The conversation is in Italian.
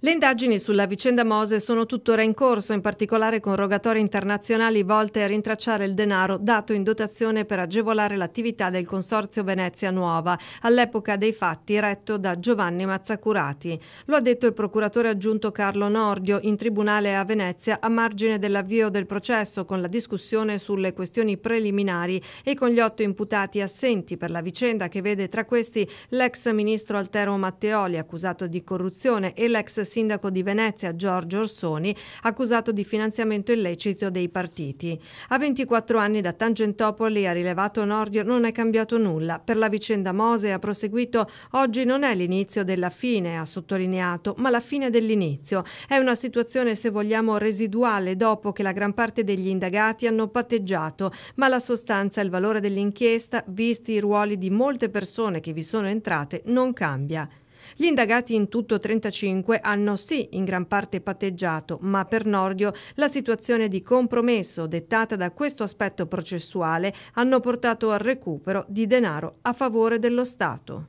Le indagini sulla vicenda Mose sono tuttora in corso, in particolare con rogatorie internazionali volte a rintracciare il denaro dato in dotazione per agevolare l'attività del Consorzio Venezia Nuova, all'epoca dei fatti retto da Giovanni Mazzacurati. Lo ha detto il procuratore aggiunto Carlo Nordio in tribunale a Venezia a margine dell'avvio del processo con la discussione sulle questioni preliminari e con gli otto imputati assenti per la vicenda che vede tra questi l'ex ministro Altero Matteoli accusato di corruzione e l'ex sindaco di Venezia Giorgio Orsoni, accusato di finanziamento illecito dei partiti. A 24 anni da Tangentopoli ha rilevato Nordio non è cambiato nulla. Per la vicenda Mose ha proseguito oggi non è l'inizio della fine, ha sottolineato, ma la fine dell'inizio. È una situazione se vogliamo residuale dopo che la gran parte degli indagati hanno patteggiato, ma la sostanza e il valore dell'inchiesta, visti i ruoli di molte persone che vi sono entrate, non cambia. Gli indagati in tutto 35 hanno sì in gran parte patteggiato, ma per Nordio la situazione di compromesso dettata da questo aspetto processuale hanno portato al recupero di denaro a favore dello Stato.